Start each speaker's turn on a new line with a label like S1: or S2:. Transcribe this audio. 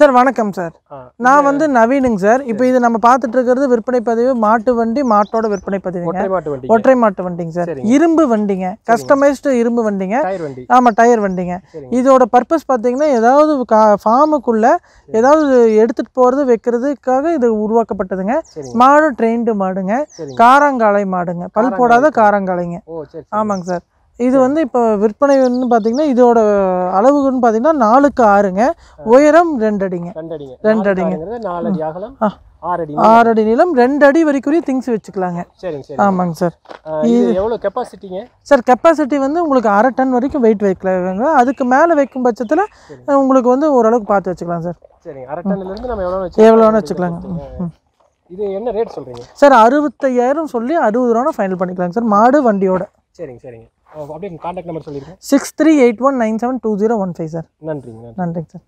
S1: sir வணக்கம் sir நான் வந்து நவீனுங்க சார் இப்போ இது நம்ம பார்த்துட்டு இருக்கிறது விற்பனை பதிவு மாட்டு வண்டி மாட்டோட விற்பனை பதிவு ஒற்றை மாட்டு வண்டிங்க சார் இரும்பு வண்டிங்க கஸ்டமைஸ்டு இரும்பு வண்டிங்க ஆமாம் டயர் வண்டிங்க இதோட பர்பஸ் பார்த்தீங்கன்னா ஏதாவது ஃபார்முக்குள்ள ஏதாவது எடுத்துட்டு போகிறது வைக்கிறதுக்காக இது உருவாக்கப்பட்டதுங்க மாடு ட்ரெயின்டு மாடுங்க காரங்காலை மாடுங்க பல் போடாத காரங்காலைங்க ஆமாங்க சார் இது வந்து இப்போ விற்பனைன்னு பார்த்தீங்கன்னா இதோட அளவுன்னு பார்த்தீங்கன்னா நாலுக்கு ஆறுங்க உயரம் ரெண்டடிங்க
S2: ரெண்டடிங்க ஆறடி நிலம் ஆறு
S1: அடி ரெண்டு அடி வரைக்குரிய திங்ஸ் வச்சுக்கலாங்க ஆமாங்க சார் இது
S2: எவ்வளோ கெப்பாசிட்டிங்க
S1: சார் கெப்பாசிட்டி வந்து உங்களுக்கு அரை டன் வரைக்கும் வெயிட் வைக்கலாங்க அதுக்கு மேலே வைக்கும் பட்சத்தில் உங்களுக்கு வந்து ஓரளவுக்கு பார்த்து வச்சுக்கலாம் சார்
S3: அரை எவ்வளோன்னு வச்சுக்கலாங்க இது என்ன ரேட் சொல்கிறீங்க சார்
S1: அறுபத்தையாயிரம் சொல்லி அறுபது ரூபா ஃபைனல் பண்ணிக்கலாங்க சார் மாடு வண்டியோட
S3: சரிங்க சரிங்க அப்படியே கான்டாக்ட் நம்பர் சொல்லிடுங்க
S1: six three eight one nine seven two zero one five sir நன்றிங்க நன்றிங்க சார்